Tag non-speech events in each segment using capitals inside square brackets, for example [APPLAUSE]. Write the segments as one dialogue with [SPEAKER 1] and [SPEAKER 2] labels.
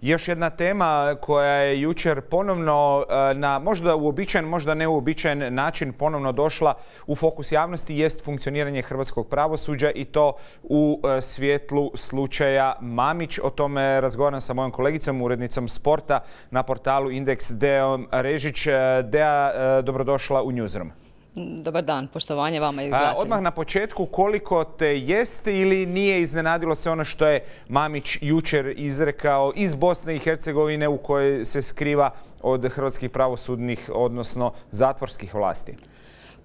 [SPEAKER 1] Još jedna tema koja je jučer ponovno e, na možda uobičajen, možda neuobičajen način ponovno došla u fokus javnosti jest funkcioniranje hrvatskog pravosuđa i to u e, svjetlu slučaja Mamić. O tome razgovaram sa mojom kolegicom, urednicom sporta na portalu Index Deom Režić. E, Dea, dobrodošla u Newsroom. Dobar dan, poštovanje vama i Odmah na početku, koliko te jeste ili nije iznenadilo se ono što je Mamić jučer izrekao iz Bosne i Hercegovine u kojoj se skriva od hrvatskih pravosudnih, odnosno zatvorskih vlasti?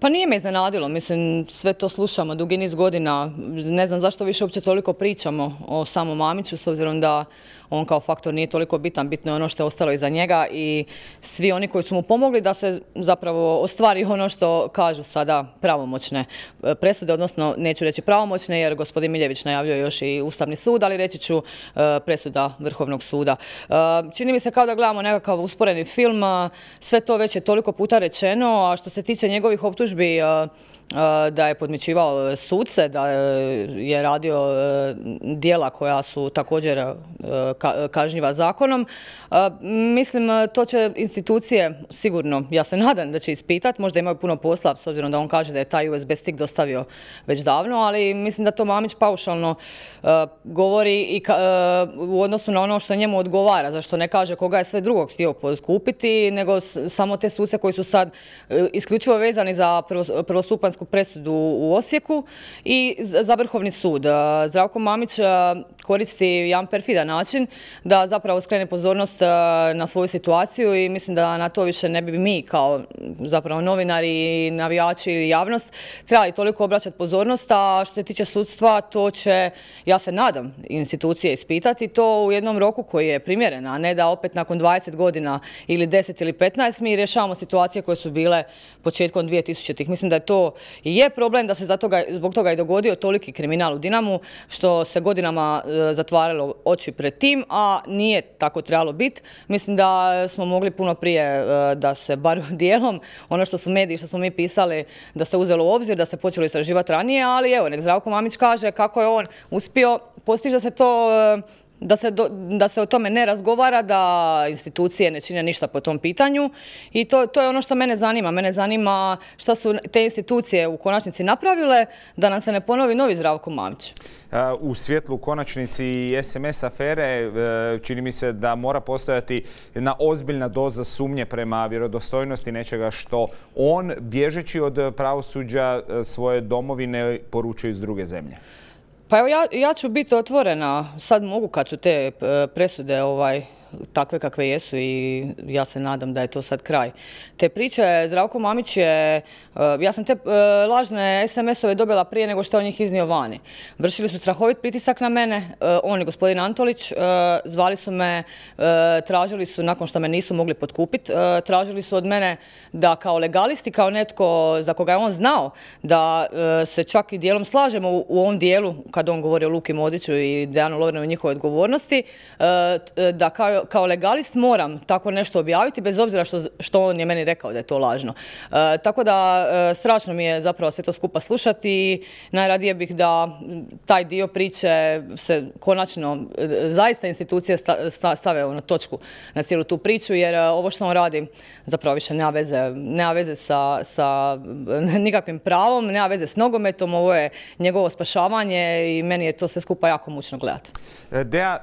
[SPEAKER 2] Pa nije me iznenadilo, mislim, sve to slušamo dugi niz godina. Ne znam zašto više uopće toliko pričamo o samom Mamiću, s obzirom da on kao faktor nije toliko bitan, bitno je ono što je ostalo iza njega i svi oni koji su mu pomogli da se zapravo ostvari ono što kažu sada pravomoćne e, presude, odnosno neću reći pravomoćne jer gospodin Miljević najavljuje još i Ustavni sud, ali reći ću e, presuda Vrhovnog suda. E, čini mi se kao da gledamo nekakav usporeni film, sve to već je toliko puta rečeno, a što se tiče njegovih optužbi službi Eh, da je podmićivao eh, suce, da eh, je radio dijela koja su također kažnjiva zakonom. Mislim, to će institucije sigurno, ja se nadam da će ispitati, možda imaju puno posla, s obzirom da on kaže da je taj USB stick dostavio već davno, ali mislim da to Mamić paušalno govori i u odnosu na ono što njemu odgovara, zašto ne kaže koga je sve drugog htio podkupiti, nego samo te suce koji su sad isključivo vezani za prvostupansko presudu u Osijeku i za Vrhovni sud. Zdravko Mamić koristi jedan perfidan način da zapravo skrene pozornost na svoju situaciju i mislim da na to više ne bi mi kao zapravo novinari, navijači ili javnost trebali toliko obraćati pozornost, a što se tiče sudstva to će, ja se nadam, institucije ispitati to u jednom roku koji je primjeren, a ne da opet nakon 20 godina ili 10 ili 15 mi rješavamo situacije koje su bile početkom 2000-ih. Mislim da je to i je problem da se zbog toga i dogodio toliki kriminal u Dinamu što se godinama e, zatvaralo oči pred tim, a nije tako trebalo biti. Mislim da smo mogli puno prije e, da se bar [LAUGHS] dijelom ono što su mediji, što smo mi pisali, da se uzelo u obzir, da se počelo istraživati ranije, ali evo, nek Zdravko Mamić kaže kako je on uspio, postiže se to e, da se, o tome ne razgovara, da institucije ne čine ništa po tom pitanju i to, je ono što mene zanima. Mene zanima šta su te institucije u konačnici napravile da nam se ne ponovi
[SPEAKER 1] novi Zdravko Mamić. U svjetlu konačnici SMS afere e, čini mi se da mora postojati jedna ozbiljna doza sumnje prema vjerodostojnosti nečega što on bježeći od pravosuđa e, svoje domovine poručuje iz druge zemlje. Pa evo ja, ja ću biti otvorena, sad mogu kad su te e, presude
[SPEAKER 2] ovaj, takve kakve jesu i ja se nadam da je to sad kraj. Te priče, Zdravko Mamić je, eh, ja sam te eh, lažne SMS-ove dobila prije nego što je on njih iznio vani. Vršili su strahovit pritisak na mene, eh, on je gospodin Antolić, zvali su me, tražili su, nakon što me nisu mogli potkupiti, tražili su od mene da kao legalisti, kao netko za koga je on znao, da se čak i dijelom slažemo u ovom dijelu, kad on govori o Luki Modiću i Dejanu Lovrenu i njihovoj odgovornosti, da kao kao, legalist moram tako nešto objaviti, bez obzira što, on je meni rekao da je to lažno. E, tako da e, strašno mi je zapravo sve to skupa slušati i najradije bih da taj dio priče se konačno e, zaista institucije stave na ono točku na cijelu tu priču, jer ovo što on radi zapravo više nema veze, sa, [LAUGHS] nikakvim pravom, nema veze s nogometom, ovo je njegovo spašavanje i meni je to sve skupa jako mučno gledati.
[SPEAKER 1] Deja,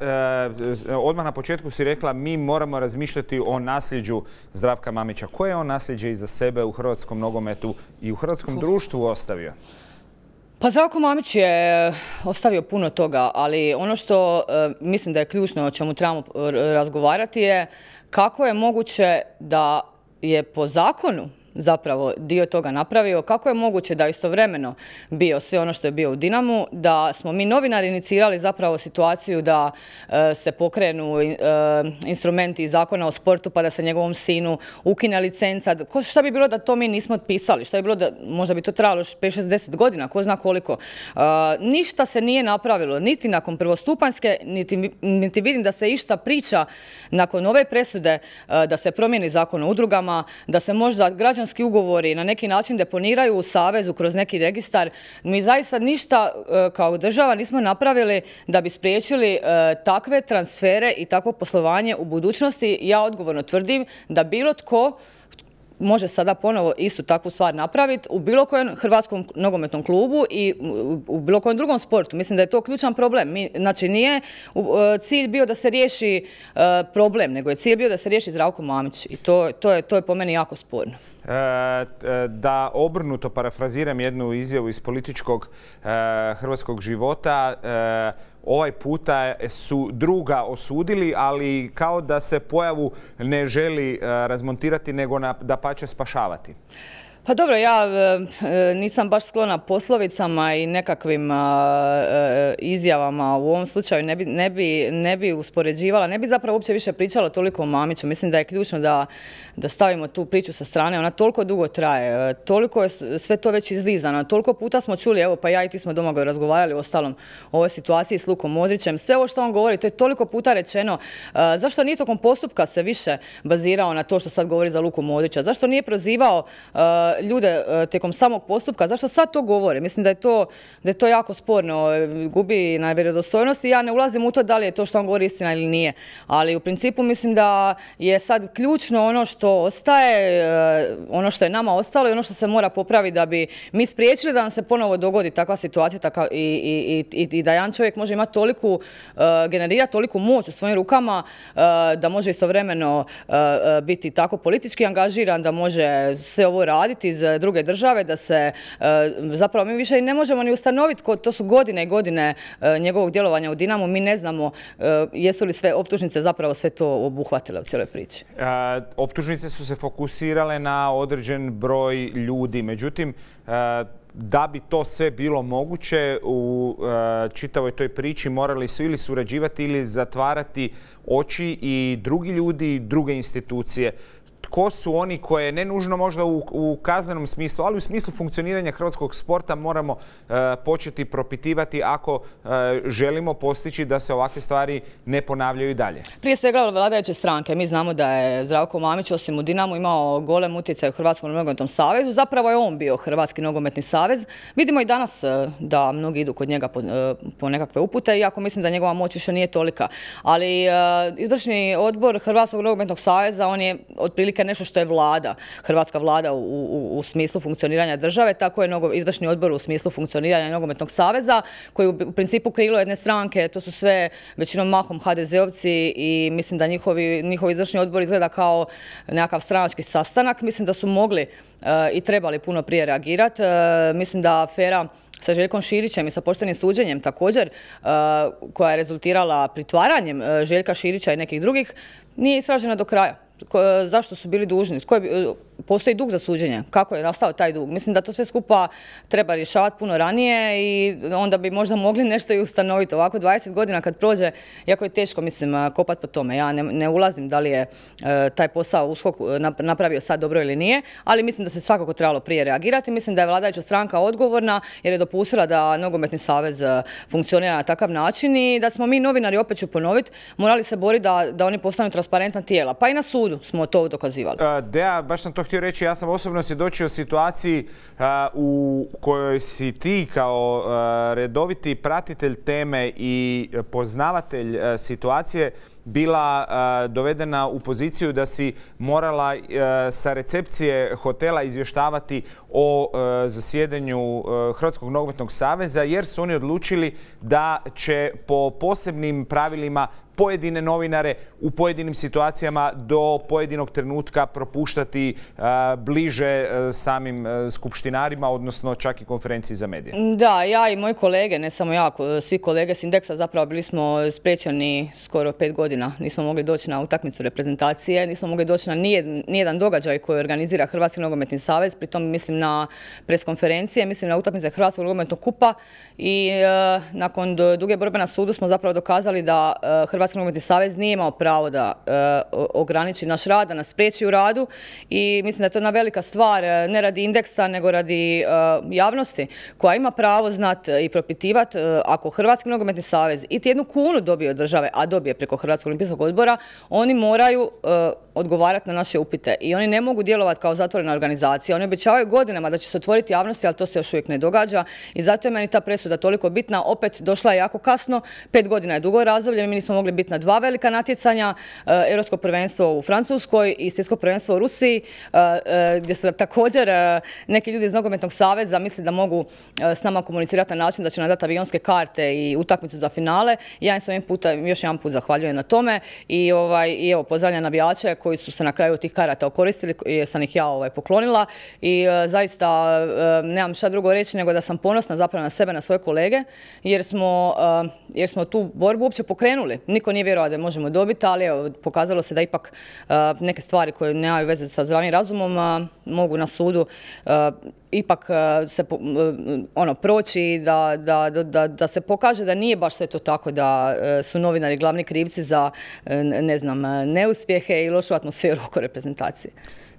[SPEAKER 1] odmah na početku si rekla mi moramo razmišljati o nasljeđu Zdravka Mamića. Koje je on nasljeđe iza sebe u hrvatskom nogometu i u hrvatskom društvu ostavio? Pa Zdravko Mamić
[SPEAKER 2] je eh, ostavio puno toga, ali ono što eh, mislim da je ključno o čemu trebamo eh, razgovarati je kako je moguće da je po zakonu zapravo dio toga napravio, kako je moguće da istovremeno bio sve ono što je bio u Dinamu, da smo mi novinari inicirali zapravo situaciju da e, se pokrenu e, instrumenti zakona o sportu pa da se njegovom sinu ukine licenca. šta bi bilo da to mi nismo otpisali? Šta bi bilo da možda bi to trajalo 5 60 10 godina, ko zna koliko. E, ništa se nije napravilo, niti nakon prvostupanske, niti, vidim da se išta priča nakon ove presude da se promijeni zakon o udrugama, da se možda građan partnerski ugovori na neki način deponiraju u Savezu kroz neki registar, mi zaista ništa e, kao država nismo napravili da bi spriječili e, takve transfere i takvo poslovanje u budućnosti. Ja odgovorno tvrdim da bilo tko može sada ponovo istu takvu stvar napraviti u bilo kojem hrvatskom nogometnom klubu i u bilo kojem drugom sportu. Mislim da je to ključan problem. znači nije e, cilj bio da se riješi
[SPEAKER 1] e, problem, nego je cilj bio da se riješi Zdravko Mamić i to, je, to je po meni jako sporno. E, da obrnuto parafraziram jednu izjavu iz političkog hrvatskog života, ovaj puta su druga osudili, ali kao da se pojavu ne želi eh, razmontirati nego da će spašavati.
[SPEAKER 2] Pa dobro, ja e, e, nisam baš sklona poslovicama i nekakvim e, izjavama u ovom slučaju. Ne bi, ne bi, ne bi uspoređivala, ne bi zapravo uopće više pričala toliko o Mamiću. Mislim da je ključno da, da stavimo tu priču sa strane. Ona toliko dugo traje, toliko je sve to već izlizano. Toliko puta smo čuli, evo pa ja i ti smo doma razgovarali o ostalom o ovoj situaciji s Lukom Modrićem. Sve ovo što on govori, to je toliko puta rečeno. Zašto nije tokom postupka se više bazirao na to što sad govori za Luku Modrića? Zašto nije prozivao ljude e, tijekom samog postupka. Zašto sad to govore? Mislim da je to, da to jako sporno, e, gubi na vjerodostojnosti. Ja ne ulazim u to da li je to što on govori istina ili nije. Ali u principu mislim da je sad ključno ono što ostaje, e, ono što je nama ostalo i ono što se mora popraviti da bi mi spriječili da nam se ponovo dogodi takva situacija i, i da jedan čovjek može imati toliku, generirati toliku moć u svojim rukama da može istovremeno biti tako politički angažiran, da može sve ovo raditi iz e, druge države, da se e, zapravo mi više i ne možemo ni ustanoviti, to su godine i godine e, njegovog djelovanja u Dinamu, mi ne znamo jesu li sve optužnice zapravo sve to obuhvatile u cijeloj
[SPEAKER 1] priči. optužnice su se fokusirale na određen broj ljudi, međutim, da bi to sve bilo moguće u čitavoj toj priči morali su ili surađivati ili zatvarati oči i drugi ljudi i druge institucije tko su oni koje ne nužno možda u, kaznenom smislu, ali u smislu funkcioniranja hrvatskog sporta moramo e, početi propitivati ako e, želimo postići da se ovakve stvari ne ponavljaju i dalje. Prije
[SPEAKER 2] svega vladajuće stranke. Mi znamo da je Zdravko Mamić osim u Dinamu imao golem utjecaj u Hrvatskom nogometnom savezu. Zapravo je on bio Hrvatski nogometni savez. Vidimo i danas e, da mnogi idu kod njega po, po nekakve upute, iako mislim da njegova moć više nije tolika. Ali izvršni odbor Hrvatskog nogometnog saveza, on je otprilike nešto što je vlada, hrvatska vlada u, smislu funkcioniranja države, tako je izvršni odbor u smislu funkcioniranja nogometnog saveza, koji u principu krilo jedne stranke, to su sve većinom mahom HDZ-ovci i mislim da njihovi, njihov izvršni odbor izgleda kao nekakav stranački sastanak. Mislim da su mogli eh, i trebali puno prije reagirati. Eh, mislim da afera sa Željkom Širićem i sa poštenim suđenjem također, eh, koja je rezultirala pritvaranjem Željka Širića i nekih drugih, nije istražena do kraja zašto su bili dužni? Tko je, postoji dug za suđenje. Kako je nastao taj dug? Mislim da to sve skupa treba rješavati puno ranije i onda bi možda mogli nešto i ustanoviti. Ovako 20 godina kad prođe, jako je teško, mislim, kopati po tome. Ja ne, ulazim da li je e, taj posao uskok e, napravio sad dobro ili nije, ali mislim da se svakako trebalo prije reagirati. Mislim da je vladajuća stranka odgovorna jer je dopustila da Nogometni savez e, funkcionira na takav način i da smo mi novinari, opet ću ponoviti, morali se boriti da, oni postanu transparentna tijela. Pa i na sudu smo to dokazivali.
[SPEAKER 1] baš sam to htio reći, ja sam osobno svjedočio situaciji u kojoj si ti kao redoviti pratitelj teme i poznavatelj situacije bila dovedena u poziciju da si morala sa recepcije hotela izvještavati o zasjedanju Hrvatskog nogometnog saveza jer su oni odlučili da će po posebnim pravilima pojedine novinare u pojedinim situacijama do pojedinog trenutka propuštati e, bliže e, samim e, skupštinarima, odnosno čak i konferenciji za medije.
[SPEAKER 2] Da, ja i moji kolege, ne samo ja, svi kolege s Indeksa zapravo bili smo spriječeni skoro pet godina. Nismo mogli doći na utakmicu reprezentacije, nismo mogli doći na nijedan, događaj koji organizira Hrvatski nogometni savez, pritom mislim na preskonferencije, mislim na utakmice Hrvatskog nogometnog kupa i nakon duge borbe na sudu smo zapravo dokazali da Hrvatski nogometni savez nije imao pravo da e, ograniči naš rad, da nas spriječi u radu i mislim da je to jedna velika stvar, e, ne radi indeksa, nego radi e, javnosti koja ima pravo znat i propitivat ako Hrvatski nogometni savez i jednu kunu dobije od države, a dobije preko Hrvatskog olimpijskog odbora, oni moraju odgovarati na naše upite i oni ne mogu djelovati kao zatvorena organizacija. Oni obećavaju godinama da će se otvoriti javnosti, ali to se još uvijek ne događa i zato je meni ta presuda toliko bitna. Opet došla je jako kasno, pet godina je dugo razdoblje, mi nismo mogli biti na dva velika natjecanja, eh, Europsko prvenstvo u Francuskoj i Svjetsko prvenstvo u Rusiji, eh, eh, gdje su također neki ljudi iz Nogometnog saveza misli da mogu s nama komunicirati na način da će nadati avionske karte i utakmicu za finale. Ja im se ovim puta još jedan put zahvaljujem na tome i ovaj, evo, pozdravljam navijače koji su se na kraju tih karata okoristili jer sam ih ja ovaj, poklonila i e, zaista e, nemam šta drugo reći nego da sam ponosna zapravo na sebe, na svoje kolege jer smo, e, jer smo tu borbu uopće pokrenuli. Niko nije vjerovao da je možemo dobiti, ali evo, pokazalo se da ipak neke stvari koje nemaju veze sa zdravim razumom mogu na sudu ipak se ono proći da, da, da, da se pokaže da nije baš sve to tako da su novinari glavni krivci za ne znam neuspjehe i loš lošu atmosferu oko reprezentacije.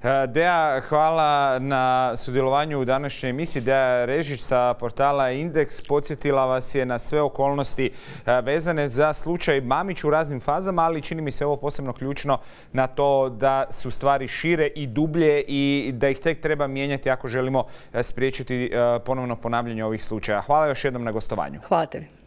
[SPEAKER 1] E, Deja, hvala na sudjelovanju u današnjoj emisiji. Deja Režić sa portala Index podsjetila vas je na sve okolnosti e, vezane za slučaj Mamić u raznim fazama, ali čini mi se ovo posebno ključno na to da su stvari šire i dublje i da ih tek treba mijenjati ako želimo e, spriječiti ponovno ponavljanje ovih slučaja. Hvala još jednom na gostovanju. Hvala tebi.